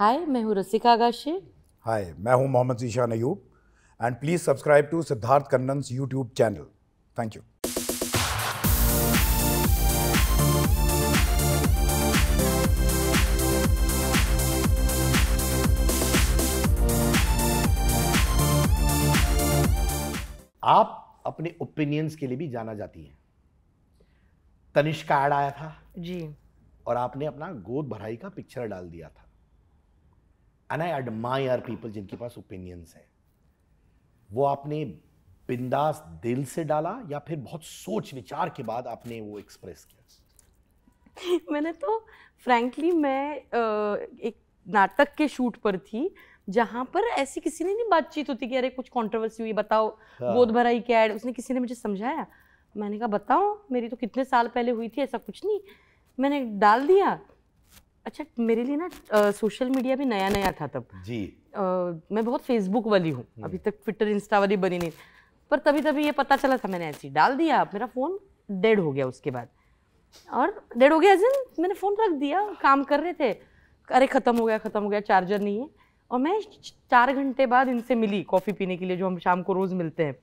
हाय मैं हूँ रसिका गाशे हाय मैं हूँ Mohammed Zeeshan Ayyub and please subscribe to Siddharth Kannan's YouTube channel thank you आप अपने ओपिनियंस के लिए भी जाना जाती हैं तनिष्का ऐड आया था जी और आपने अपना गोद भराई का पिक्चर डाल दिया था एंड आई एडमायर पीपल जिनके पास ओपिनियंस हैं वो आपने बिंदास दिल से डाला या फिर बहुत सोच विचार के बाद आपने वो एक्सप्रेस किया मैंने तो फ्रैंकली मैं एक नाटक के शूट पर थी जहाँ पर ऐसी किसी ने नहीं बातचीत होती कि अरे कुछ कंट्रोवर्सी हुई बताओ हाँ। बोध भराई क्या है उसने किसी ने मुझे समझाया मैंने कहा बताओ मेरी तो कितने साल पहले हुई थी ऐसा कुछ नहीं मैंने डाल दिया अच्छा मेरे लिए ना सोशल मीडिया भी नया नया था तब जी आ, मैं बहुत फेसबुक वाली हूँ हम्म। अभी तक ट्विटर इंस्टा वाली बनी नहीं पर तभी तभी ये पता चला था मैंने ऐसी डाल दिया मेरा फ़ोन डेड हो गया उसके बाद और डेड हो गया जिन मैंने फ़ोन रख दिया काम कर रहे थे अरे ख़त्म हो गया ख़त्म हो गया चार्जर नहीं है और मैं चार घंटे बाद इनसे मिली कॉफ़ी पीने के लिए जो हम शाम को रोज़ मिलते हैं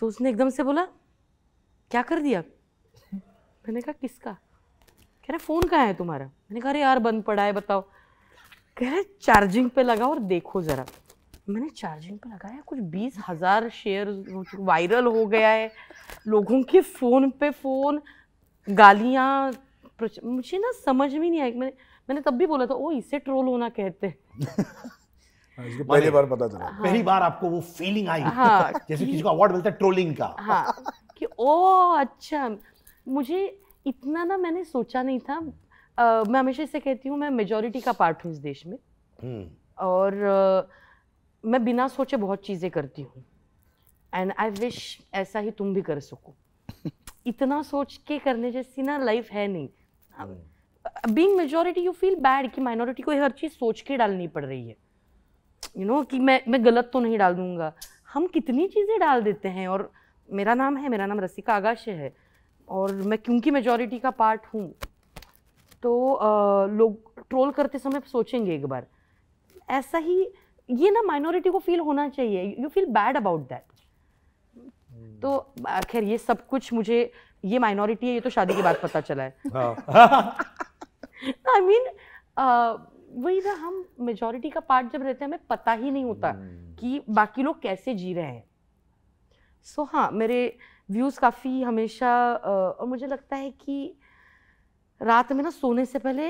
तो उसने एकदम से बोला क्या कर दिया मैंने कहा किसका कह रहे फ़ोन कहाँ है तुम्हारा मैंने कहा अरे यार बंद पड़ा है बताओ कह रहे चार्जिंग पे लगा और देखो ज़रा मैंने चार्जिंग पे लगाया कुछ बीस हज़ार शेयर वायरल हो गया है लोगों के फ़ोन पे फ़ोन गालियाँ मुझे ना समझ में नहीं आई मैंने मैंने तब भी बोला था ओ इसे ट्रोल होना कहते हाँ, इसको पहली बार पता चला हाँ। पहली बार आपको वो फीलिंग आई हाँ, जैसे किसी को अवार्ड मिलता है ट्रोलिंग का हाँ, कि ओ अच्छा मुझे इतना ना मैंने सोचा नहीं था uh, मैं हमेशा इसे कहती हूँ मैं मेजोरिटी का पार्ट हूँ इस देश में hmm. और uh, मैं बिना सोचे बहुत चीज़ें करती हूँ एंड आई विश ऐसा ही तुम भी कर सको इतना सोच के करने जैसी ना लाइफ है नहीं being majority you feel bad कि माइनॉरिटी को हर चीज़ सोच के डालनी पड़ रही है यू you नो know, कि मैं मैं गलत तो नहीं डाल दूंगा हम कितनी चीज़ें डाल देते हैं और मेरा नाम है मेरा नाम रसिका आगाश है और मैं क्योंकि मेजोरिटी का पार्ट हूँ तो आ, लोग ट्रोल करते समय सोचेंगे एक बार ऐसा ही ये ना माइनॉरिटी को फील होना चाहिए you feel bad about that तो खैर ये सब कुछ मुझे ये माइनॉरिटी है ये तो शादी के बाद पता चला है आई हाँ। मीन वही ना हम मेजोरिटी का पार्ट जब रहते हैं हमें पता ही नहीं होता hmm. कि बाकी लोग कैसे जी रहे हैं सो so, हाँ मेरे व्यूज़ काफ़ी हमेशा और मुझे लगता है कि रात में ना सोने से पहले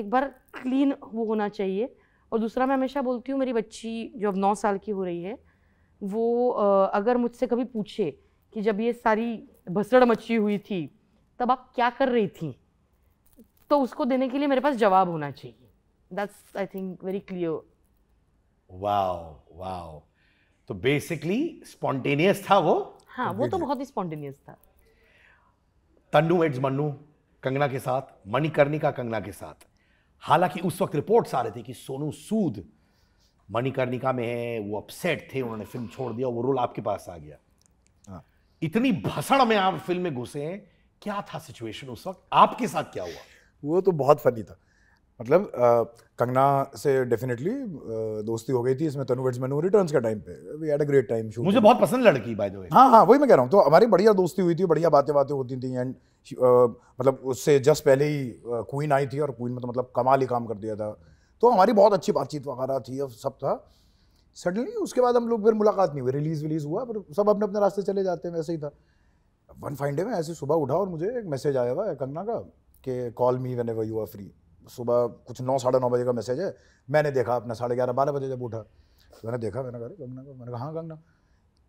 एक बार क्लीन वो होना चाहिए और दूसरा मैं हमेशा बोलती हूँ मेरी बच्ची जो अब नौ साल की हो रही है वो अगर मुझसे कभी पूछे कि जब ये सारी भसड़ मची हुई थी तब आप क्या कर रही थी तो उसको देने के लिए मेरे पास जवाब होना चाहिए that's I think very clear wow wow तो बेसिकली स्पॉन्टेनियस था वो हाँ वो तो बहुत ही स्पॉन्टेनियस था तन्नू एड्स मन्नू कंगना के साथ मणिकर्णिका कंगना के साथ हालांकि उस वक्त रिपोर्ट्स आ रहे थे कि सोनू सूद मणिकर्णिका में है वो अपसेट थे उन्होंने फिल्म छोड़ दिया वो रोल आपके पास आ गया हाँ। इतनी भसड़ में आप फिल्म में घुसे हैं क्या था सिचुएशन उस वक्त आपके साथ क्या हुआ वो तो बहुत फनी था मतलब कंगना से डेफिनेटली दोस्ती हो गई थी इसमें तनु वेट्स मेनू रिटर्न्स के टाइम पे we had a great time shoot मुझे बहुत पसंद लड़की बाय द वे हाँ हाँ वही मैं कह रहा हूँ तो हमारी बढ़िया दोस्ती हुई थी बढ़िया बातें बातें होती थी एंड मतलब उससे जस्ट पहले ही क्वीन आई थी और क्वीन में तो मतलब कमाल ही काम कर दिया था तो हमारी बहुत अच्छी बातचीत वगैरह थी और सब था सडनली उसके बाद हम लोग फिर मुलाकात नहीं हुई रिलीज़ विलीज़ हुआ पर सब अपने अपने रास्ते चले जाते हैं वैसे ही था वन फाइन डे में ऐसे सुबह उठा और मुझे एक मैसेज आया हुआ कंगना का कि call me whenever you are free सुबह कुछ नौ साढ़े नौ बजे का मैसेज है मैंने देखा अपना साढ़े ग्यारह बारह बजे जब उठा तो मैंने देखा मैंने कहा गंगना को मैंने कहा हाँ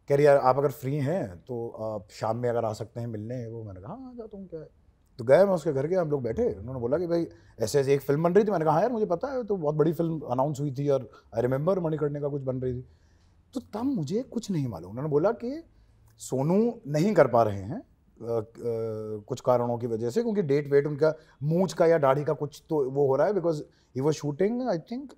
कह रही यार आप अगर फ्री हैं तो आप शाम में अगर आ सकते हैं मिलने वो मैंने कहा हाँ, हाँ जाता हूँ क्या है तो गए मैं उसके घर गया हम लोग बैठे उन्होंने बोला कि भाई ऐसे ऐसे एक फिल्म बन रही थी मैंने कहा हाँ यार मुझे पता है तो बहुत बड़ी फिल्म अनाउंस हुई थी और आई रिमेंबर मणिकर्णे का कुछ बन रही थी तो तब मुझे कुछ नहीं मालूम उन्होंने बोला कि सोनू नहीं कर पा रहे हैं कुछ कारणों की वजह से क्योंकि डेट वेट उनका मूछ का या दाढ़ी का कुछ तो वो हो रहा है because he was shooting I think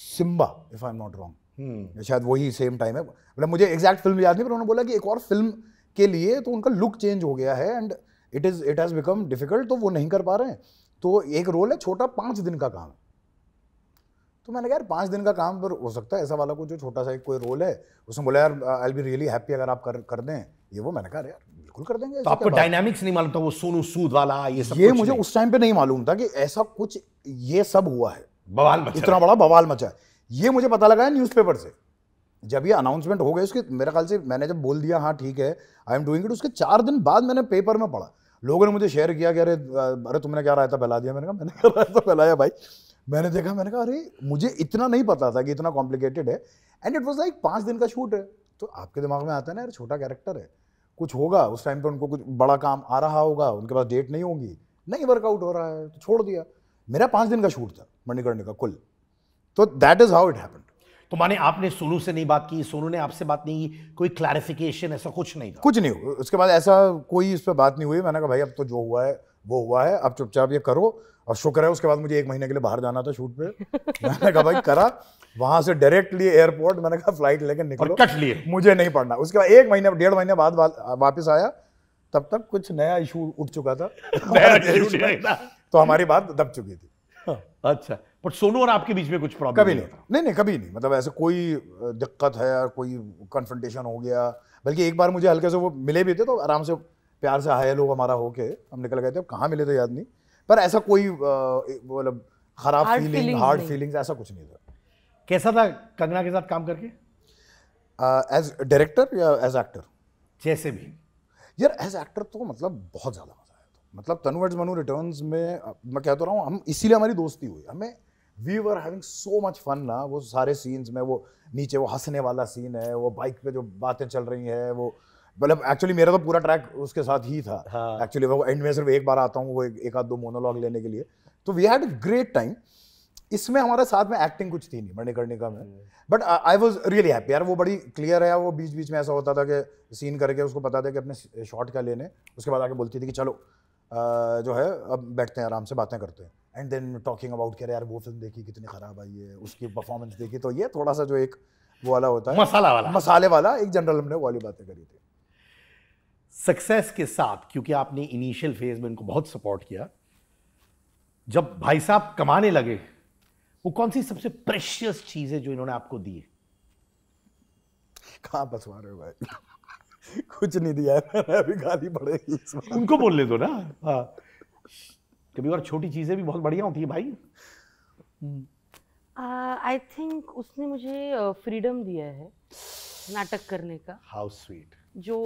Simba if I am not wrong शायद वही सेम टाइम है मतलब मुझे एग्जैक्ट फिल्म याद नहीं पर उन्होंने बोला कि एक और फिल्म के लिए तो उनका लुक चेंज हो गया है and it is it has become difficult तो वो नहीं कर पा रहे हैं तो एक रोल है छोटा पाँच दिन का काम तो मैंने कहा यार पाँच दिन का काम पर हो सकता है ऐसा वाला कोई जो छोटा सा एक कोई रोल है उसने बोला यार I'll be really happy अगर आप कर कर दें ये वो मैंने कहा यार बिल्कुल कर देंगे तो आपको डायनामिक्स नहीं मालूम था वो सोनू सूद वाला ये सब ये मुझे उस टाइम पे नहीं मालूम था कि ऐसा कुछ ये सब हुआ है बवाल मचा इतना बड़ा बवाल मचा है ये मुझे पता लगा है न्यूज़पेपर से जब ये अनाउंसमेंट हो गई उसके मेरे ख्याल से मैंने जब बोल दिया हाँ ठीक है आई एम डूइंग इट उसके चार दिन बाद मैंने पेपर में पढ़ा लोगों ने मुझे शेयर किया कि अरे अरे तुमने क्या रायता फैला दिया मैंने कहा मैंने क्या रायता फैलाया भाई मैंने देखा मैंने कहा अरे मुझे इतना नहीं पता था कि इतना कॉम्प्लिकेटेड है एंड इट वॉज लाइक पाँच दिन का शूट है तो आपके दिमाग में आता है ना यार छोटा कैरेक्टर है कुछ होगा उस टाइम पे उनको कुछ बड़ा काम आ रहा होगा उनके पास डेट नहीं होगी नहीं वर्कआउट हो रहा है तो छोड़ दिया मेरा पाँच दिन का शूट था मणिकर्ण का कुल तो that is how it happen तो माने आपने सोनू से नहीं बात की सोनू ने आपसे बात नहीं की कोई क्लैरिफिकेशन ऐसा कुछ नहीं था कुछ नहीं हुआ उसके बाद ऐसा कोई उस पर बात नहीं हुई मैंने कहा भाई अब तो जो हुआ है वो हुआ है अब चुपचाप ये करो और शुक्र है उसके बाद मुझे एक महीने के लिए बाहर जाना था शूट पे मैंने कहा भाई करा वहां से डायरेक्टली एयरपोर्ट मैंने कहा फ्लाइट लेके निकलो कट लिए मुझे नहीं पढ़ना उसके बाद एक महीने डेढ़ महीने बाद वापस आया तब तक कुछ नया इशू उठ चुका था तो हमारी बात दब चुकी थी हाँ। अच्छा पर सोनू और आपके बीच में कुछ प्रॉब्लम कभी नहीं नहीं नहीं कभी नहीं मतलब ऐसे कोई दिक्कत है कोई कन्फ्रंटेशन हो गया बल्कि एक बार मुझे हल्के से वो मिले भी थे तो आराम से प्यार से हाय लोग हमारा होके हम निकल गए थे कहाँ मिले थे याद नहीं पर ऐसा कोई मतलब खराब फीलिंग हार्ड फीलिंग्स ऐसा कुछ नहीं था कैसा था कंगना के साथ काम करके एज uh, डायरेक्टर या एज एक्टर जैसे भी यार एज एक्टर तो मतलब बहुत ज़्यादा मज़ा आया था मतलब तनुवर्स मनु रिटर्न में uh, मैं कहता रहा हूँ हम इसीलिए हमारी दोस्ती हुई हमें we were having so much fun ना वो सारे सीन्स में वो नीचे वो हंसने वाला सीन है वो बाइक पे जो बातें चल रही हैं वो मतलब एक्चुअली मेरा तो पूरा ट्रैक उसके साथ ही था एक्चुअली हाँ. वो एंड में सिर्फ एक बार आता हूँ वो एक आध दो मोनोलॉग लेने के लिए तो वी हैड ग्रेट टाइम इसमें हमारे साथ में एक्टिंग कुछ थी नहीं करने का but I was really happy यार वो बड़ी क्लियर है वो बीच बीच में ऐसा होता था कि सीन करके उसको पता था कि अपने शॉट क्या लेने उसके बाद आके बोलती थी कि चलो uh, जो है अब बैठते हैं आराम से बातें करते हैं एंड देन टॉकिंग अबाउट कह यार वो फिल्म देखी कितनी ख़राब आई है उसकी परफॉर्मेंस देखी तो ये थोड़ा सा जो एक वो वाला होता है मसाला वाला मसाले वाला एक जनरल हमने वाली बातें करी थी सक्सेस के साथ क्योंकि आपने इनिशियल फेज में इनको बहुत सपोर्ट किया जब भाई साहब कमाने लगे वो कौन सी सबसे प्रेशियस चीज है जो इन्होंने आपको दी कहा बसवा रहे हो भाई कुछ नहीं दिया है अभी गाली पड़ेगी उनको बोलने दो ना हाँ कभी और छोटी चीजें भी बहुत बढ़िया होती है भाई आई uh, थिंक उसने मुझे फ्रीडम दिया है नाटक करने का हाउ स्वीट जो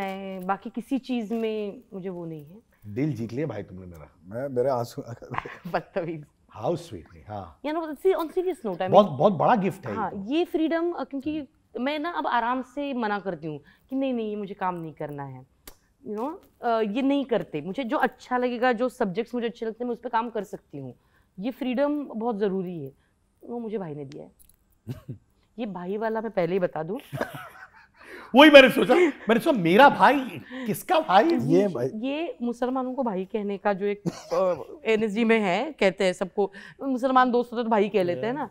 मैं बाकी किसी चीज में मुझे वो नहीं है दिल जीत लिया भाई तुमने मेरा मैं मेरे आंसू बदतमीज हाउ स्वीट हाँ yeah no see on serious note I बहुत बहुत बड़ा गिफ्ट है हाँ तो। ये फ्रीडम क्योंकि मैं ना अब आराम से मना करती हूँ कि नहीं नहीं ये मुझे काम नहीं करना है यू you नो know, ये नहीं करते मुझे जो अच्छा लगेगा जो सब्जेक्ट्स मुझे अच्छे लगते हैं मैं उस पर काम कर सकती हूँ ये फ्रीडम बहुत ज़रूरी है वो मुझे भाई ने दिया है ये भाई वाला मैं पहले ही बता दूँ वही मैंने सोचा मैंने सोचा मेरा भाई किसका भाई ये भाई ये मुसलमानों को भाई कहने का जो एक एनर्जी में है कहते हैं सबको मुसलमान दोस्त होते तो भाई कह लेते हैं ना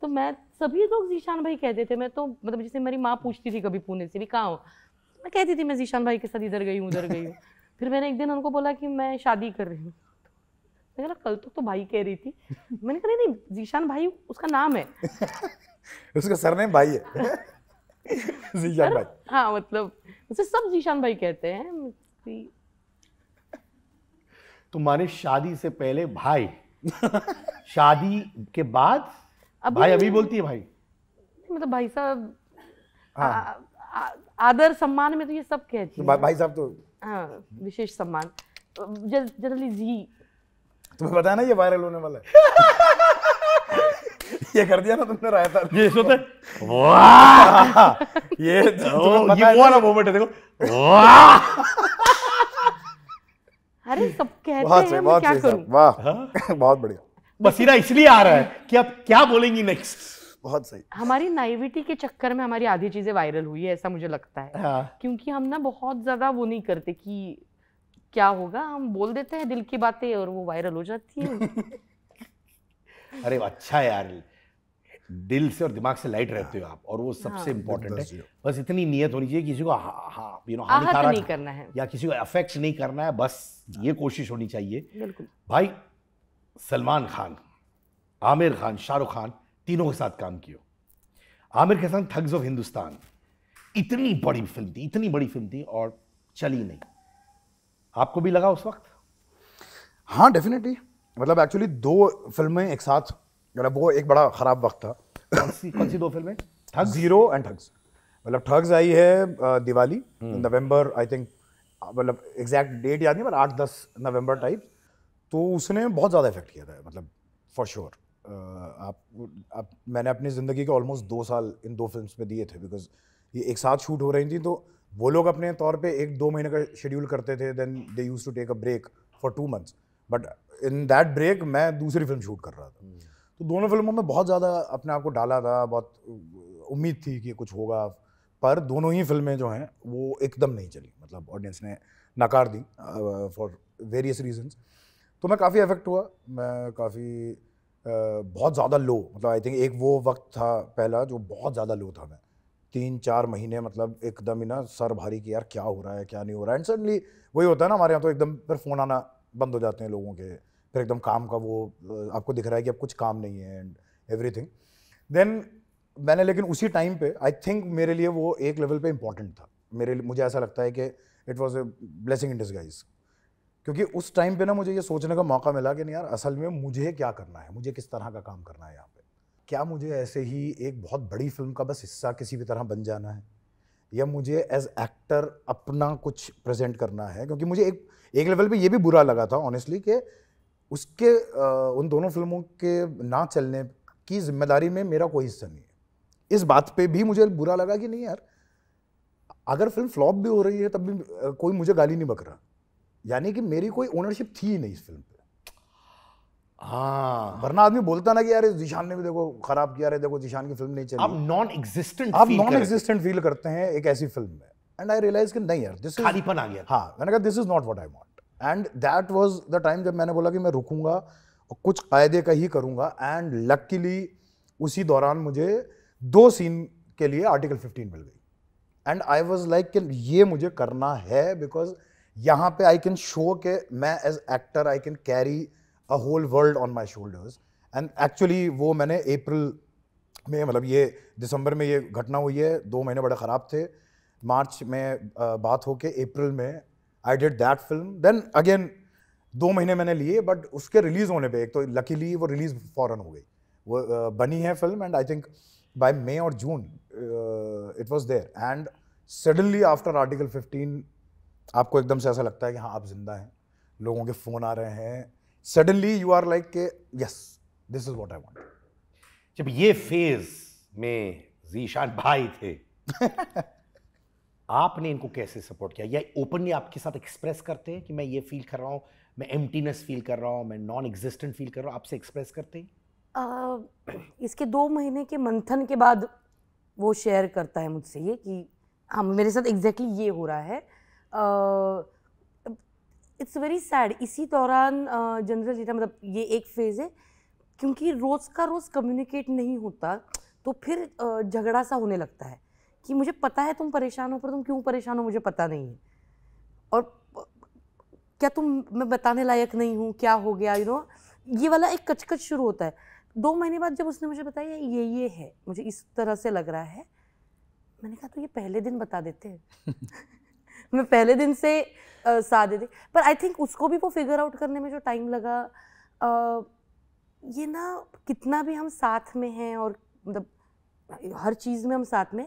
तो मैं सभी लोग जीशान भाई कहते थे मैं तो मतलब जैसे मेरी माँ पूछती थी कभी पुणे से भी कहाँ हो मैं कहती थी मैं जीशान भाई के साथ इधर गई हूँ उधर गई हूँ फिर मैंने एक दिन उनको बोला कि मैं शादी कर रही हूँ मैंने कहा कल तो, तो भाई कह रही थी मैंने कहा नहीं नहीं जीशान भाई उसका नाम है उसका सरनेम भाई है जीशान भाई हाँ मतलब उसे सब जीशान भाई कहते हैं तुम्हारे तो शादी से पहले भाई शादी के बाद अभी भाई अभी बोलती है भाई मतलब भाई साहब हाँ। आदर सम्मान में तो ये सब कहती है भाई साहब तो हाँ विशेष सम्मान जनरली जी तुम्हें पता है ना ये वायरल होने वाला है ये कर दिया ना तुमने रायता ये सोते वाह ये तो ये वो वाला मोमेंट है देखो वाह अरे सब कहते बहुत हैं बहुत क्या करूं वाह हाँ? बहुत बढ़िया बसीरा इसलिए आ रहा है कि आप क्या बोलेंगी नेक्स्ट बहुत सही हमारी नाइविटी के चक्कर में हमारी आधी चीजें वायरल हुई है ऐसा मुझे लगता है हाँ। क्योंकि हम ना बहुत ज्यादा वो नहीं करते कि क्या होगा हम बोल देते हैं दिल की बातें और वो वायरल हो जाती है अरे अच्छा यार दिल से और दिमाग से लाइट हाँ। रहते हो आप और वो सबसे इम्पोर्टेंट हाँ। है बस इतनी नियत होनी चाहिए किसी को यू नो नहीं करना है या किसी को अफेक्ट नहीं करना है बस हाँ। ये कोशिश होनी चाहिए भाई सलमान खान आमिर खान शाहरुख खान तीनों के साथ काम किया आमिर के साथ थग्स ऑफ हिंदुस्तान इतनी बड़ी फिल्म थी इतनी बड़ी फिल्म थी और चली नहीं आपको भी लगा उस वक्त हाँ डेफिनेटली मतलब एक्चुअली दो फिल्में एक साथ मतलब वो एक बड़ा ख़राब वक्त था कौन सी दो फिल्में ठग जीरो एंड ठग्स मतलब ठग्स आई है दिवाली हम्म। नवंबर आई थिंक मतलब एग्जैक्ट डेट याद नहीं पर आठ दस नवंबर टाइप तो उसने बहुत ज़्यादा इफेक्ट किया था मतलब फॉर श्योर sure. आप आप मैंने अपनी ज़िंदगी के ऑलमोस्ट दो साल इन दो फिल्म में दिए थे बिकॉज ये एक साथ शूट हो रही थी तो वो लोग अपने तौर पर एक दो महीने का शेड्यूल करते थे then they use to take a break for two months but in that break मैं दूसरी फिल्म शूट कर रहा था hmm. तो दोनों फिल्मों में बहुत ज़्यादा अपने आप को डाला था बहुत उम्मीद थी कि कुछ होगा पर दोनों ही फिल्में जो हैं वो एकदम नहीं चली मतलब ऑडियंस ने नकार दी फॉर वेरियस रीजंस तो मैं काफ़ी अफेक्ट हुआ मैं काफ़ी बहुत ज़्यादा लो मतलब आई थिंक एक वो वक्त था पहला जो बहुत ज़्यादा लो था मैं तीन चार महीने मतलब एकदम ही ना सर भारी कि यार क्या हो रहा है क्या नहीं हो रहा है एंड सडनली वही होता है ना हमारे यहाँ तो एकदम फिर फ़ोन आना बंद हो जाते हैं लोगों के फिर एकदम काम का वो आपको दिख रहा है कि अब कुछ काम नहीं है एंड एवरी थिंग देन मैंने लेकिन उसी टाइम पे आई थिंक मेरे लिए वो एक लेवल पे इम्पॉर्टेंट था मेरे मुझे ऐसा लगता है कि it was a blessing in disguise क्योंकि उस टाइम पे ना मुझे ये सोचने का मौका मिला कि नहीं यार असल में मुझे क्या करना है मुझे किस तरह का काम करना है यहाँ पे क्या मुझे ऐसे ही एक बहुत बड़ी फिल्म का बस हिस्सा किसी भी तरह बन जाना है या मुझे एज एक्टर अपना कुछ प्रेजेंट करना है क्योंकि मुझे एक एक लेवल पे ये भी बुरा लगा था ऑनेस्टली कि उसके उन दोनों फिल्मों के ना चलने की जिम्मेदारी में मेरा कोई हिस्सा नहीं है इस बात पे भी मुझे बुरा लगा कि नहीं यार अगर फिल्म फ्लॉप भी हो रही है तब भी कोई मुझे गाली नहीं बक रहा यानी कि मेरी कोई ओनरशिप थी ही नहीं इस फिल्म पे हाँ वरना आदमी बोलता ना कि यार जिशान ने भी देखो खराब किया रहे देखो जिशान की फिल्म नहीं चली आप नॉन एग्जिस्टेंट आप नॉन एग्जिस्टेंट फील करते हैं एक ऐसी फिल्म में एंड आई रियलाइज कि नहीं यार दिस खालीपन आ गया हाँ मैंने कहा this is not what I want and that was the time जब मैंने बोला कि मैं रुकूंगा और कुछ कायदे का ही करूंगा एंड लकीली उसी दौरान मुझे दो सीन के लिए आर्टिकल 15 मिल गई एंड आई वॉज लाइक कि ये मुझे करना है बिकॉज यहाँ पे आई कैन शो के मैं as actor I can carry a whole world on my shoulders and actually वो मैंने अप्रैल में मतलब ये दिसंबर में ये घटना हुई है दो महीने बड़े ख़राब थे मार्च में बात हो के अप्रैल में I did that film then again दो महीने मैंने लिए बट उसके रिलीज़ होने पे एक तो लकीली वो रिलीज़ फ़ौरन हो गई वो बनी है film and I think by May और June it was there and suddenly after article 15 आपको एकदम से ऐसा लगता है कि हाँ आप जिंदा हैं लोगों के फ़ोन आ रहे हैं सडनली यू आर लाइक के yes this is what I want जब ये फेज़ में जीशान भाई थे आपने इनको कैसे सपोर्ट किया या ओपनली आपके साथ एक्सप्रेस करते हैं कि मैं ये फील कर रहा हूँ मैं एम्प्टीनेस फील कर रहा हूँ मैं नॉन एग्जिस्टेंट फील कर रहा हूँ आपसे एक्सप्रेस करते हैं uh, इसके दो महीने के मंथन के बाद वो शेयर करता है मुझसे ये कि हाँ मेरे साथ एग्जैक्टली exactly ये हो रहा है इट्स वेरी सैड इसी दौरान जनरल जीटा मतलब ये एक फेज़ है क्योंकि रोज़ का रोज़ कम्युनिकेट नहीं होता तो फिर झगड़ा सा होने लगता है कि मुझे पता है तुम परेशान हो पर तुम क्यों परेशान हो मुझे पता नहीं है और क्या तुम मैं बताने लायक नहीं हूँ क्या हो गया यू नो ये वाला एक कचकच शुरू होता है दो महीने बाद जब उसने मुझे बताया ये ये है मुझे इस तरह से लग रहा है मैंने कहा तो ये पहले दिन बता देते मैं पहले दिन से आ, सा देते पर आई थिंक उसको भी वो फिगर आउट करने में जो टाइम लगा आ, ये ना कितना भी हम साथ में हैं और मतलब हर चीज़ में हम साथ में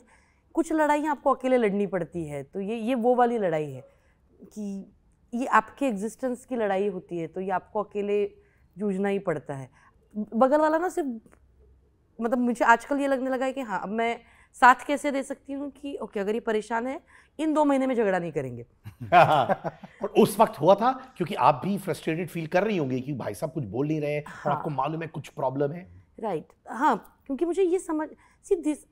कुछ लड़ाइयाँ आपको अकेले लड़नी पड़ती है तो ये ये वो वाली लड़ाई है कि ये आपके एग्जिस्टेंस की लड़ाई होती है तो ये आपको अकेले जूझना ही पड़ता है बगल वाला ना सिर्फ मतलब मुझे आजकल ये लगने लगा है कि हाँ अब मैं साथ कैसे दे सकती हूँ कि ओके अगर ये परेशान है इन दो महीने में झगड़ा नहीं करेंगे और उस वक्त हुआ था क्योंकि आप भी फ्रस्ट्रेटेड फील कर रही होंगी कि भाई साहब कुछ बोल नहीं रहे हाँ, और आपको मालूम है कुछ प्रॉब्लम है राइट right. हाँ क्योंकि मुझे ये समझ सी दिस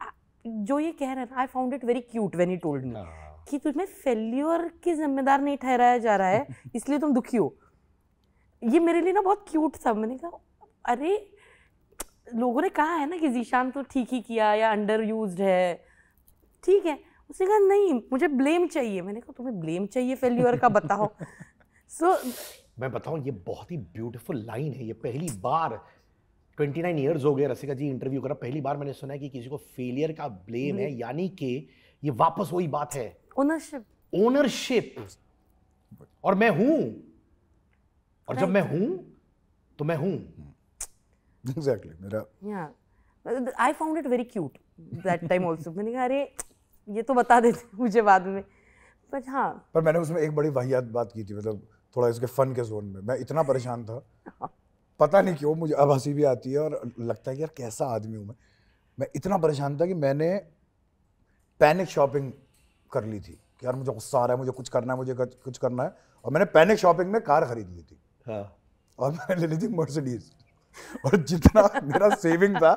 जो ये कह रहा है I found it very cute when he told me कि तुम्हें फेल्योर की जिम्मेदार नहीं ठहराया जा रहा है इसलिए तुम दुखी हो ये मेरे लिए ना बहुत क्यूट था मैंने कहा अरे लोगों ने कहा है ना कि जीशान तो ठीक ही किया या अंडर यूज है ठीक है उसने कहा नहीं मुझे ब्लेम चाहिए मैंने कहा तुम्हें ब्लेम चाहिए फेल्यूअर का बताओ सो so, मैं बताऊं ये बहुत ही ब्यूटीफुल लाइन है ये पहली बार ट्वेंटी नाइन ईयर्स हो गए रसिका जी इंटरव्यू करा पहली बार मैंने सुना है कि किसी को फेलियर का ब्लेम है हम्म। यानी कि ये वापस वही बात है ओनरशिप ओनरशिप और मैं हूं और जब मैं हूं तो मैं हूं एग्जैक्टली मेरा I found it very cute that time also मैंने कहा अरे ये तो बता देते मुझे बाद में बट हाँ पर मैंने उसमें एक बड़ी वाहियात बात की थी मतलब थोड़ा इसके फन के जोन में मैं इतना परेशान था पता नहीं क्यों मुझे अब हंसी भी आती है और लगता है कि यार कैसा आदमी हूँ मैं मैं इतना परेशान था कि मैंने पैनिक शॉपिंग कर ली थी कि यार मुझे गुस्सा आ रहा है मुझे कुछ करना है मुझे कुछ करना है और मैंने पैनिक शॉपिंग में कार खरीद ली थी हाँ। और मैंने ले ली थी मर्सिडीज और जितना मेरा सेविंग था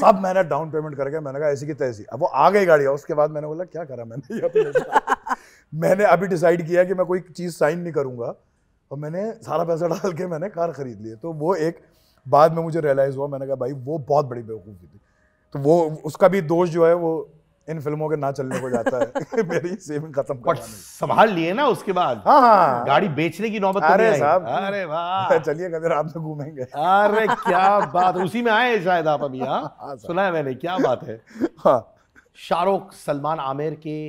सब मैंने डाउन पेमेंट करके मैंने कहा ऐसी की तैसी अब वो आ गई गाड़ी उसके बाद मैंने बोला क्या करा मैंने मैंने अभी डिसाइड किया कि मैं कोई चीज़ साइन नहीं करूँगा और मैंने सारा पैसा डाल के मैंने कार खरीद ली तो वो एक बाद में मुझे रियलाइज़ हुआ मैंने कहा भाई वो बहुत बड़ी बेवकूफ़ी थी तो वो उसका भी दोष जो है वो इन फिल्मों के ना चलने को जाता है मेरी सेविंग खत्म कर संभाल लिए ना उसके बाद हाँ हाँ, हाँ। गाड़ी बेचने की नौबत तो अरे साहब अरे वाह चलिए कभी रात से घूमेंगे अरे क्या बात उसी में आए शायद आप अभी हाँ, हाँ सुना है मैंने क्या बात है हाँ शाहरुख सलमान आमिर के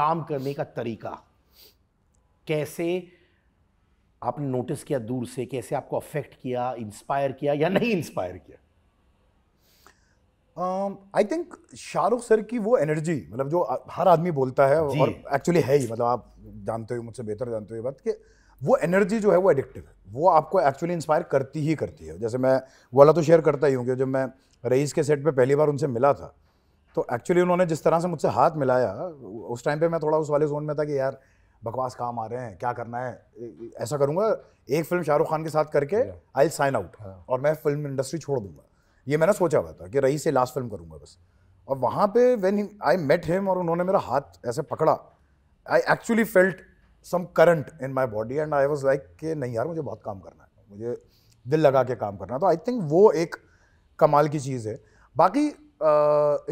काम करने का तरीका कैसे आपने नोटिस किया दूर से कैसे आपको अफेक्ट किया इंस्पायर किया या नहीं इंस्पायर किया I um, think Shahrukh sir की वो एनर्जी मतलब जो हर आदमी बोलता है और एक्चुअली है ही मतलब आप जानते हो मुझसे बेहतर जानते हो ये बात कि वो एनर्जी जो है वो एडिक्टिव है वो आपको एक्चुअली इंस्पायर करती ही करती है जैसे मैं वाला तो शेयर करता ही हूँ कि जब मैं रईस के सेट पे पहली बार उनसे मिला था तो एक्चुअली उन्होंने जिस तरह से मुझसे हाथ मिलाया उस टाइम पे मैं थोड़ा उस वाले जोन में था कि यार बकवास काम आ रहे हैं क्या करना है ऐसा करूंगा एक फिल्म शाहरुख खान के साथ करके आई साइन आउट और मैं फिल्म इंडस्ट्री छोड़ दूंगा ये मैंने सोचा हुआ था कि रही से लास्ट फिल्म करूँगा बस और वहाँ पे वेन आई मेट हिम और उन्होंने मेरा हाथ ऐसे पकड़ा I actually felt some current in my body and I was like कि नहीं यार मुझे बहुत काम करना है मुझे दिल लगा के काम करना तो आई थिंक वो एक कमाल की चीज़ है बाकी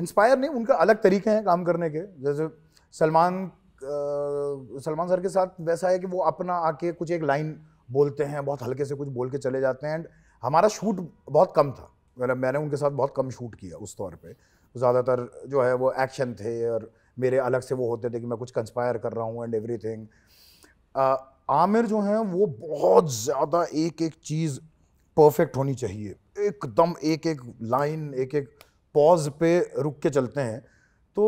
इंस्पायर नहीं उनका अलग तरीके हैं काम करने के जैसे सलमान सलमान सर के साथ वैसा है कि वो अपना आके कुछ एक लाइन बोलते हैं बहुत हल्के से कुछ बोल के चले जाते हैं एंड हमारा शूट बहुत कम था मतलब मैंने उनके साथ बहुत कम शूट किया उस तौर पे ज़्यादातर जो है वो एक्शन थे और मेरे अलग से वो होते थे कि मैं कुछ कंस्पायर कर रहा हूँ एंड एवरी थिंग आमिर जो हैं वो बहुत ज़्यादा एक एक चीज़ परफेक्ट होनी चाहिए एकदम एक एक लाइन एक एक पॉज पे रुक के चलते हैं तो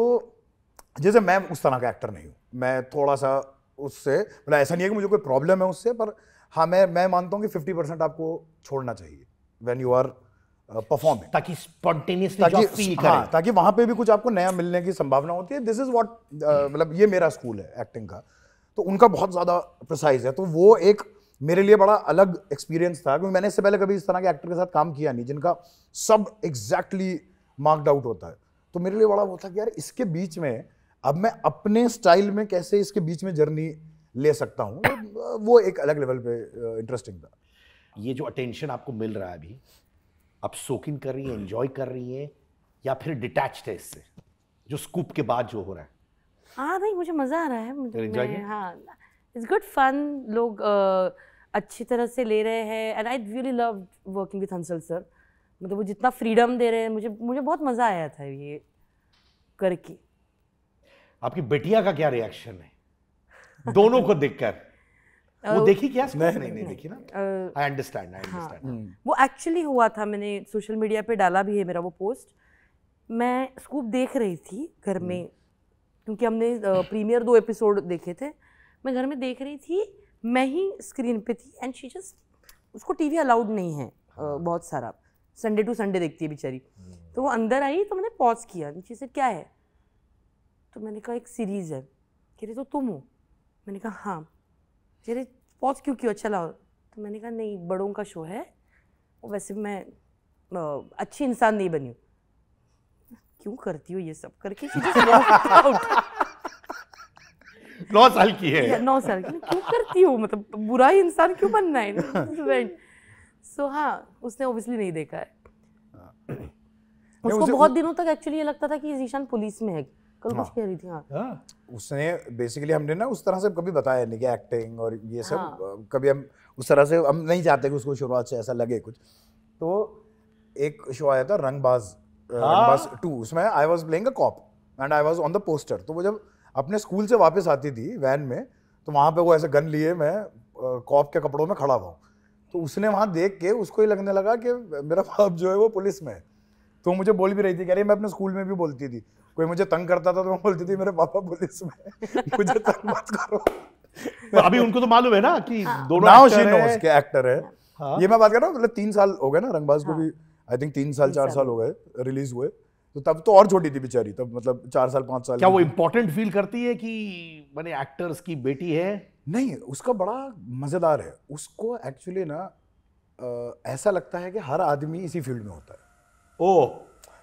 जैसे मैं उस तरह का एक्टर नहीं हूँ मैं थोड़ा सा उससे मतलब ऐसा नहीं है कि मुझे कोई प्रॉब्लम है उससे पर हाँ मैं मैं मानता हूँ कि फिफ्टी परसेंट आपको छोड़ना चाहिए वैन यू आर परफॉर्मिंग ताकि स्पॉन्टेनियसली हाँ ताकि वहाँ पे भी कुछ आपको नया मिलने की संभावना होती है दिस इज़ वॉट मतलब ये मेरा स्कूल है एक्टिंग का तो उनका बहुत ज़्यादा प्रिसाइज है तो वो एक मेरे लिए बड़ा अलग एक्सपीरियंस था क्योंकि मैंने इससे पहले कभी इस तरह के एक्टर के साथ काम किया नहीं जिनका सब एग्जैक्टली मार्कड आउट होता है तो मेरे लिए बड़ा वो था कि यार इसके बीच में अब मैं अपने स्टाइल में कैसे इसके बीच में जर्नी ले सकता हूँ वो एक अलग लेवल पे इंटरेस्टिंग था ये जो अटेंशन आपको मिल रहा है अभी आप सोकिन कर रही हैं एंजॉय कर रही हैं या फिर डिटैच है इससे जो स्कूप के बाद जो हो रहा है हाँ नहीं मुझे मज़ा आ रहा है मुझे हाँ इट्स गुड फन लोग uh, अच्छी तरह से ले रहे हैं and I really love working with Hansal sir मतलब वो जितना फ्रीडम दे रहे हैं मुझे मुझे बहुत मज़ा आया था ये करके आपकी बेटिया का क्या रिएक्शन है दोनों को देखकर वो देखी क्या नहीं नहीं नहीं देखी ना आई अंडरस्टैंड आई अंडरस्टैंड वो एक्चुअली हुआ था मैंने सोशल मीडिया पे डाला भी है मेरा वो पोस्ट मैं स्कूप देख रही थी घर hmm. में क्योंकि हमने प्रीमियर दो एपिसोड देखे थे मैं घर में देख रही थी मैं ही स्क्रीन पे थी एंड शी जस्ट उसको टीवी अलाउड नहीं है हाँ। बहुत सारा संडे टू संडे देखती है बेचारी hmm. तो वो अंदर आई तो मैंने पॉज किया नीचे से क्या है तो मैंने कहा एक सीरीज़ है कह रही तो तुम हो मैंने कहा हाँ कह रही पॉज क्यों क्यों अच्छा लाओ तो मैंने कहा नहीं बड़ों का शो है वैसे मैं अच्छी इंसान नहीं बनी क्यों करती हो ये सब करके नौ साल की है नौ साल की क्यों करती हो मतलब बुरा ही इंसान क्यों बनना है सो हाँ उसने ओबियसली नहीं देखा है हाँ। उसको बहुत दिनों तक एक्चुअली ये लगता था कि ईशान पुलिस में है कल हाँ। कुछ कह रही थी हाँ, हाँ उसने बेसिकली हमने ना उस तरह से कभी बताया नहीं कि एक्टिंग और ये सब हाँ। कभी हम उस तरह से हम नहीं चाहते कि उसको शुरुआत से ऐसा लगे कुछ तो एक शो आया था रंगबाज हाँ। रंगबाज टू उसमें I was playing a cop and I was on the poster तो वो जब अपने स्कूल से वापस आती थी वैन में तो वहाँ पे वो ऐसे गन लिए मैं कॉप के कपड़ों में खड़ा हुआ तो उसने वहाँ देख के उसको ही लगने लगा कि मेरा बाप जो है वो पुलिस में है तो मुझे बोल भी रही थी कह रही मैं अपने स्कूल में भी बोलती थी कोई मुझे तंग करता था तो मैं बोलती थी मेरे पापा पुलिस में मुझे तंग मत करो तो अभी उनको तो मालूम है ना कि हाँ। दोनों नाउ शी नोस के एक्टर है हाँ? ये मैं बात कर रहा हूँ मतलब तीन साल हो गए ना रंगबाज हाँ? को भी आई थिंक तीन साल तीन चार साल हो गए रिलीज हुए तो तब तो और छोटी थी बेचारी तब मतलब चार साल पांच साल क्या वो इम्पोर्टेंट फील करती है कि मैंने एक्टर्स की बेटी है नहीं उसका बड़ा मज़ेदार है उसको एक्चुअली ना ऐसा लगता है कि हर आदमी इसी फील्ड में होता है ओह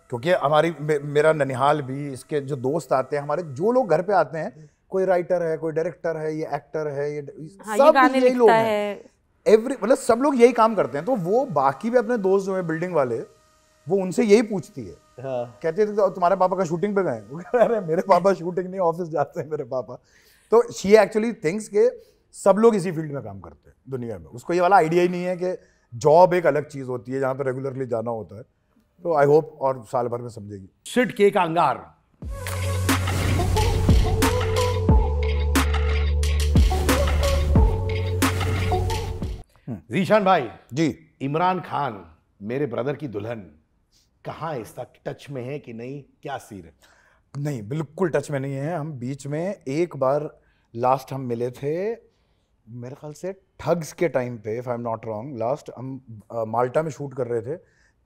क्योंकि हमारी मे, मेरा ननिहाल भी इसके जो दोस्त आते हैं हमारे जो लोग घर पे आते हैं कोई राइटर है कोई डायरेक्टर है ये एक्टर है ये हाँ, सब यही लोग हैं एवरी मतलब सब लोग यही काम करते हैं तो वो बाकी भी अपने दोस्त जो है बिल्डिंग वाले वो उनसे यही पूछती है हाँ। कहते थे तो तुम्हारे पापा का शूटिंग पे गए अरे मेरे पापा शूटिंग नहीं ऑफिस जाते हैं मेरे पापा तो शी एक्चुअली थिंग्स के सब लोग इसी फील्ड में काम करते हैं दुनिया में उसको ये वाला आइडिया ही नहीं है कि जॉब एक अलग चीज़ होती है जहाँ पर रेगुलरली जाना होता है तो आई होप और साल भर में समझेगी सिट केक अंगार हम्म। जीशान भाई जी इमरान खान मेरे ब्रदर की दुल्हन कहाँ इस तक टच में है कि नहीं क्या सीर है नहीं बिल्कुल टच में नहीं है हम बीच में एक बार लास्ट हम मिले थे मेरे ख्याल से ठग्स के टाइम पे if I am not wrong last हम आ, माल्टा में शूट कर रहे थे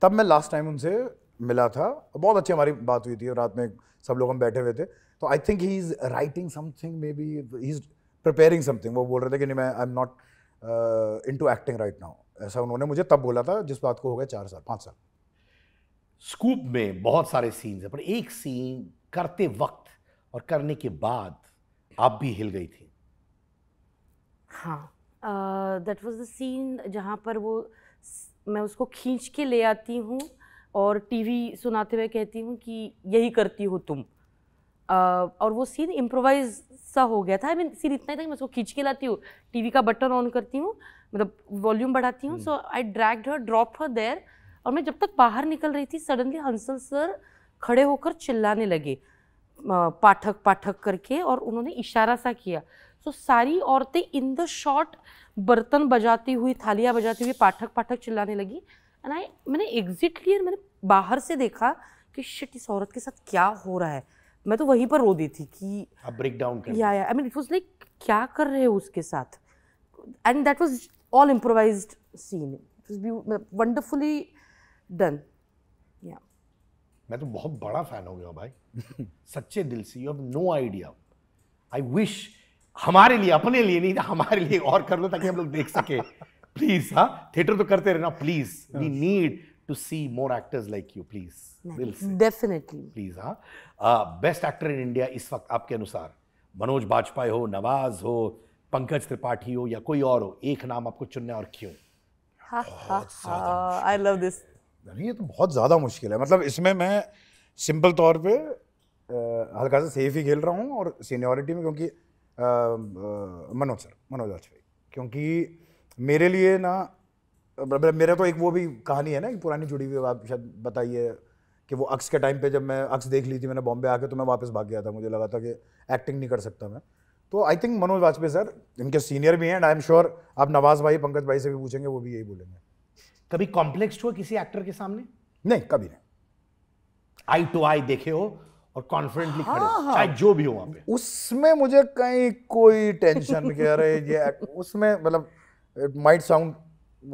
तब मैं लास्ट टाइम उनसे मिला था बहुत अच्छी हमारी बात हुई थी और रात में सब लोग हम बैठे हुए थे तो I think he is writing something maybe he is preparing something वो बोल रहे थे कि नहीं मैं I am not into acting right now ऐसा उन्होंने मुझे तब बोला था जिस बात को हो गया चार साल पाँच साल स्कूप में बहुत सारे सीन्स हैं पर एक सीन करते वक्त और करने के बाद आप भी हिल गई थी हाँ दैट वॉज द सीन जहाँ पर वो मैं उसको खींच के ले आती हूँ और टीवी सुनाते हुए कहती हूँ कि यही करती हो तुम आ, और वो सीन इम्प्रोवाइज सा हो गया था आई मीन सीन इतना ही था कि मैं उसको खींच के लाती हूँ टीवी का बटन ऑन करती हूँ मतलब वॉल्यूम बढ़ाती हूँ सो आई ड्रैग हर ड्रॉप हर देर और मैं जब तक बाहर निकल रही थी सडनली हंसल सर खड़े होकर चिल्लाने लगे पाठक पाठक करके और उन्होंने इशारा सा किया सो तो सारी औरतें इन द शॉर्ट बर्तन बजाती हुई थालियाँ बजाती हुई पाठक पाठक चिल्लाने लगी एंड आई मैंने एग्जिटली मैंने बाहर से देखा कि शिट इस औरत के साथ क्या हो रहा है मैं तो वहीं पर रो दी थी कि ब्रेक डाउन या या I mean it was like क्या कर रहे हो उसके साथ and that was all improvised scene it wonderfully done या मैं तो बहुत बड़ा फैन हो गया भाई सच्चे दिल से you have no idea I wish हमारे लिए अपने लिए नहीं हमारे लिए और कर लो ताकि हम लोग देख सके प्लीज हाँ थिएटर तो करते रहना please we need to see more actors like you please definitely please हाँ बेस्ट एक्टर इन इंडिया इस वक्त आपके अनुसार मनोज बाजपाई हो नवाज हो पंकज त्रिपाठी हो या कोई और हो एक नाम आपको चुनना और क्यों आई लव दिस ये तो बहुत ज़्यादा मुश्किल है मतलब इसमें मैं सिंपल तौर पे uh, हल्का सा सेफ ही खेल रहा हूँ और सीनियोरिटी में क्योंकि मनोज सर मनोज वाजपेयी क्योंकि मेरे लिए ना मतलब मेरा तो एक वो भी कहानी है ना कि पुरानी जुड़ी हुई आप शायद बताइए कि वो अक्स के टाइम पे जब मैं अक्स देख ली थी मैंने बॉम्बे आके तो मैं वापस भाग गया था मुझे लगा था कि एक्टिंग नहीं कर सकता मैं तो I think Manoj Vajpayee sir इनके सीनियर भी हैं एंड आई एम श्योर आप नवाज भाई पंकज भाई से भी पूछेंगे वो भी यही बोलेंगे कभी कॉम्प्लेक्स हुआ किसी एक्टर के सामने नहीं कभी नहीं आई टू आई देखे हो और कॉन्फिडेंटली हाँ, खड़े हाँ, चाहे जो भी हो वहाँ पे उसमें मुझे कहीं कोई टेंशन के अरे ये उसमें मतलब इट माइट साउंड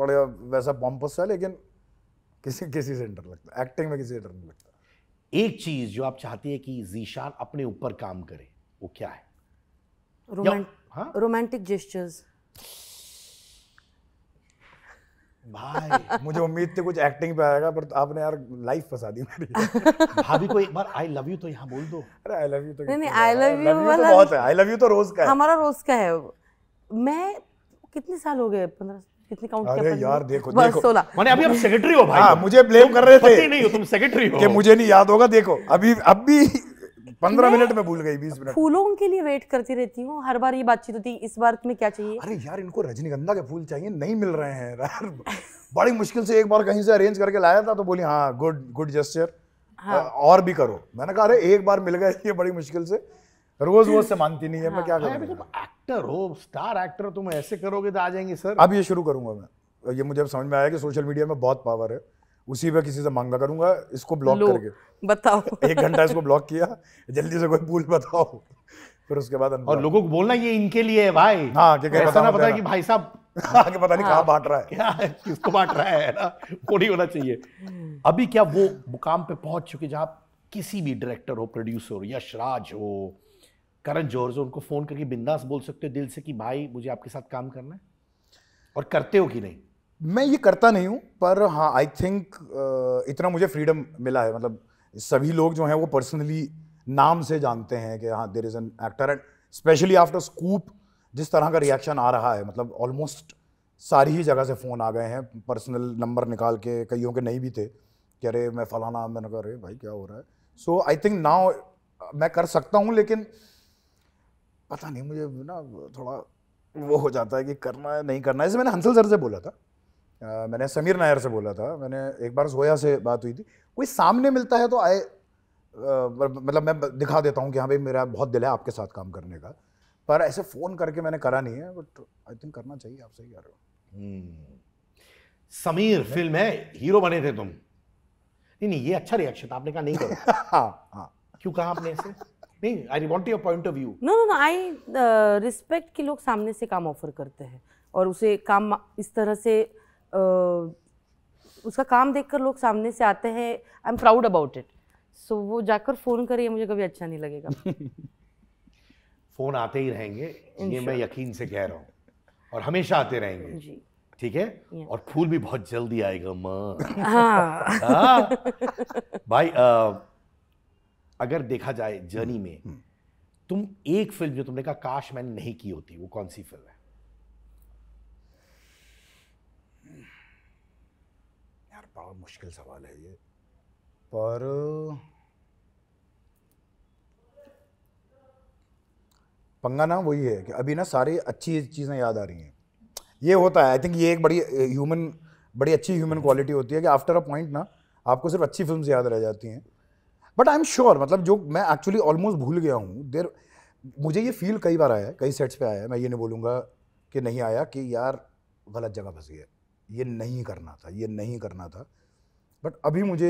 बड़े वैसा पॉम्पस है लेकिन किसी किसी से डर लगता है एक्टिंग में किसी से डर नहीं लगता एक चीज जो आप चाहती है कि जीशान अपने ऊपर काम करे वो क्या है रोमांटिक जेस्टर्स हाँ? भाई मुझे उम्मीद थी कुछ एक्टिंग पे आएगा पर आपने यार लाइफ फंसा दी मेरी भाभी को एक बार आई लव यू तो यहाँ बोल दो अरे आई लव यू तो नहीं नहीं आई लव यू वाला बहुत है आई लव यू तो रोज का है हमारा रोज का है मैं कितने साल हो गए 15 कितने काउंट अरे यार देखो देखो माने अभी आप सेक्रेटरी हो भाई हाँ, मुझे ब्लेम कर रहे थे नहीं हो तुम सेक्रेटरी हो कि मुझे नहीं याद होगा देखो अभी अब भी पंद्रह मिनट में भूल गई बीस मिनट फूलों के लिए वेट करती रहती हूँ हर बार ये बातचीत होती है इस बार तुम्हें क्या चाहिए अरे यार इनको रजनीगंधा के फूल चाहिए नहीं मिल रहे हैं यार बड़ी मुश्किल से एक बार कहीं से अरेंज करके लाया था तो बोली हाँ गुड गुड जेस्टर हाँ। और भी करो मैंने कहा अरे एक बार मिल गए ये बड़ी मुश्किल से रोज रोज से मांगती नहीं है हाँ। मैं क्या करूँ एक्टर हो स्टार एक्टर तुम ऐसे करोगे तो आ जाएंगे सर अब ये शुरू करूंगा मैं ये मुझे समझ में आया कि सोशल मीडिया में बहुत पावर है उसी पे किसी से मांगा करूंगा इसको ब्लॉक करके बताओ एक घंटा इसको ब्लॉक किया जल्दी से कोई भूल बताओ फिर उसके बाद और लोगों को बोलना ये इनके लिए है भाई हाँ क्या कहीं पता ना पता कि भाई साहब आगे पता नहीं कहाँ हाँ। बांट रहा है क्या किसको बांट रहा है ना कोई होना चाहिए अभी क्या वो मुकाम पे पहुंच चुके जहाँ किसी भी डायरेक्टर हो प्रोड्यूसर यशराज हो करण जौहर जो उनको फ़ोन करके बिंदास बोल सकते हो दिल से कि भाई मुझे आपके साथ काम करना है और करते हो कि नहीं मैं ये करता नहीं हूँ पर हाँ आई थिंक इतना मुझे फ्रीडम मिला है मतलब सभी लोग जो हैं वो पर्सनली नाम से जानते हैं कि हाँ there is an actor and specially after scoop जिस तरह का रिएक्शन आ रहा है मतलब ऑलमोस्ट सारी ही जगह से फ़ोन आ गए हैं पर्सनल नंबर निकाल के कईयों के नहीं भी थे कि अरे मैं फ़लाना मैंने कहा अरे भाई क्या हो रहा है सो आई थिंक नाउ मैं कर सकता हूँ लेकिन पता नहीं मुझे ना थोड़ा वो हो जाता है कि करना है नहीं करना है जैसे मैंने हंसल सर से बोला था मैंने समीर नायर से बोला था मैंने एक बार जोया से बात हुई थी कोई सामने मिलता है तो आए मतलब, मतलब मैं दिखा देता हूँ कि हाँ भाई मेरा बहुत दिल है आपके साथ काम करने का पर ऐसे फ़ोन करके मैंने करा नहीं है बट आई थिंक करना चाहिए आप सही कह रहे हो हम्म। समीर फिल्म है हीरो बने थे तुम नहीं नहीं ये अच्छा रिएक्शन था आपने कहा नहीं करो हाँ, हाँ। क्यों कहा आपने ऐसे नहीं I want your point of view no no no I respect कि लोग सामने से काम ऑफर करते हैं और उसे काम इस तरह से उसका काम देखकर लोग सामने से आते हैं I am proud about it so वो जाकर फ़ोन करिए मुझे कभी अच्छा नहीं लगेगा फ़ोन आते ही रहेंगे ये मैं यकीन से कह रहा हूँ और हमेशा आते रहेंगे जी ठीक है और फूल भी बहुत जल्दी आएगा माँ हाँ।, हाँ। भाई आ, अगर देखा जाए जर्नी में हम्म। तुम एक फिल्म जो तुमने कहा काश मैंने नहीं की होती वो कौन सी फिल्म है बड़ा मुश्किल सवाल है ये पर पंगा ना वही है कि अभी ना सारी अच्छी चीज़ें याद आ रही हैं ये होता है आई थिंक ये एक बड़ी ह्यूमन बड़ी अच्छी ह्यूमन क्वालिटी होती है कि आफ्टर अ पॉइंट ना आपको सिर्फ अच्छी फिल्म याद रह जाती हैं बट आई एम श्योर मतलब जो मैं एक्चुअली ऑलमोस्ट भूल गया हूँ देर मुझे ये फील कई बार आया है कई सेट्स पे आया है मैं ये नहीं बोलूँगा कि नहीं आया कि यार गलत जगह फंसी है ये नहीं करना था ये नहीं करना था बट अभी मुझे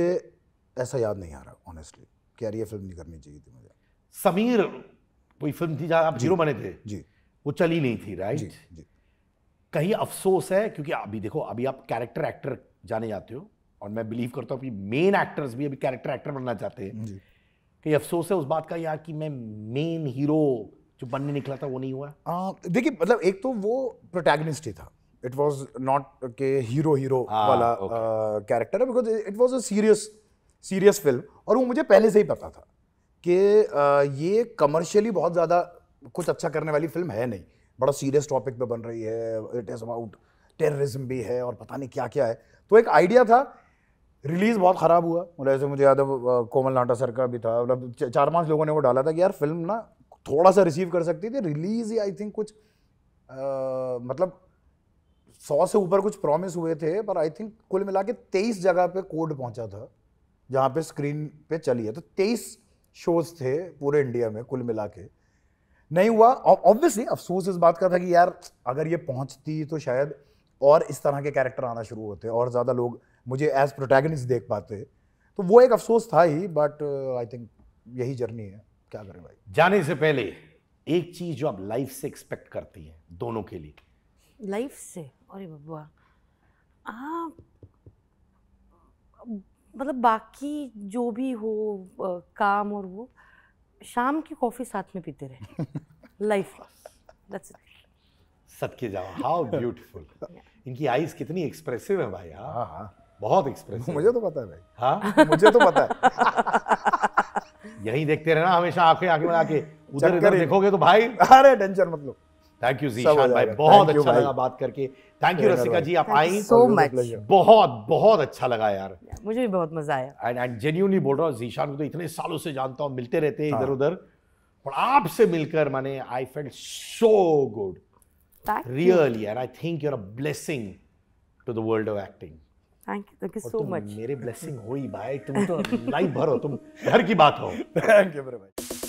ऐसा याद नहीं आ रहा ऑनेस्टली कि यार ये फिल्म नहीं करनी चाहिए थी मुझे समीर कोई फिल्म थी जहाँ आप जीरो बने थे जी वो चली नहीं थी राइट जी, जी. कहीं अफसोस है क्योंकि अभी देखो अभी आप कैरेक्टर एक्टर जाने जाते हो और मैं बिलीव करता हूँ कि मेन एक्टर्स भी अभी कैरेक्टर एक्टर बनना चाहते हैं कहीं अफसोस है उस बात का यार कि मैं मेन हीरो जो बनने निकला था वो नहीं हुआ देखिए मतलब एक तो वो प्रोटैगनिस्ट ही था इट वॉज नॉट के हीरो हीरो हाँ, वाला कैरेक्टर uh, है because it was a serious serious film और वो मुझे पहले से ही पता था कि uh, ये कमर्शियली बहुत ज़्यादा कुछ अच्छा करने वाली फिल्म है नहीं बड़ा सीरियस टॉपिक पे बन रही है इट इज़ अबाउट टेररिज्म भी है और पता नहीं क्या क्या है तो एक आइडिया था रिलीज़ बहुत ख़राब हुआ मतलब ऐसे मुझे याद है uh, कोमल नाटा सर का भी था मतलब चार पांच लोगों ने वो डाला था कि यार फिल्म ना थोड़ा सा रिसीव कर सकती थी रिलीज़ ही आई थिंक कुछ आ, मतलब सौ से ऊपर कुछ प्रॉमिस हुए थे पर आई थिंक कुल मिला के तेईस जगह पे कोड पहुंचा था जहाँ पे स्क्रीन पे चली है तो तेईस शोज थे पूरे इंडिया में कुल मिला के नहीं हुआ ऑब्वियसली अफसोस इस बात का था कि यार अगर ये पहुंचती तो शायद और इस तरह के कैरेक्टर आना शुरू होते और ज़्यादा लोग मुझे एज प्रोटैगनिस्ट देख पाते तो वो एक अफसोस था ही बट आई थिंक यही जर्नी है क्या करें भाई जाने से पहले एक चीज़ जो आप लाइफ से एक्सपेक्ट करती हैं दोनों के लिए लाइफ से अरे बबुआ हाँ मतलब बाकी जो भी हो आ, काम और वो शाम की कॉफ़ी साथ में पीते रहे लाइफ दैट्स के जाओ हाउ ब्यूटीफुल इनकी आईज कितनी एक्सप्रेसिव है भाई हाँ हाँ, हाँ। बहुत एक्सप्रेसिव मुझे तो पता है भाई हाँ मुझे तो पता है यही देखते रहना हमेशा आंखें आंखें बना के उधर देखोगे तो भाई अरे टेंशन मतलब थैंक यू जीशान भाई बहुत अच्छा लगा बात करके थैंक यू रसिका जी आप आई सो मच बहुत बहुत अच्छा लगा यार मुझे भी बहुत मजा आया एंड एंड जेन्यूनली बोल रहा हूँ जीशान को तो इतने सालों से जानता हूँ मिलते रहते हैं हाँ। इधर उधर और आपसे मिलकर माने I felt so good really and I think you are a blessing to the world of acting thank you thank you so much मेरे ब्लेसिंग हो ही भाई तुम तो लाइफ भर हो तुम घर की बात हो थैंक यू वेरी मच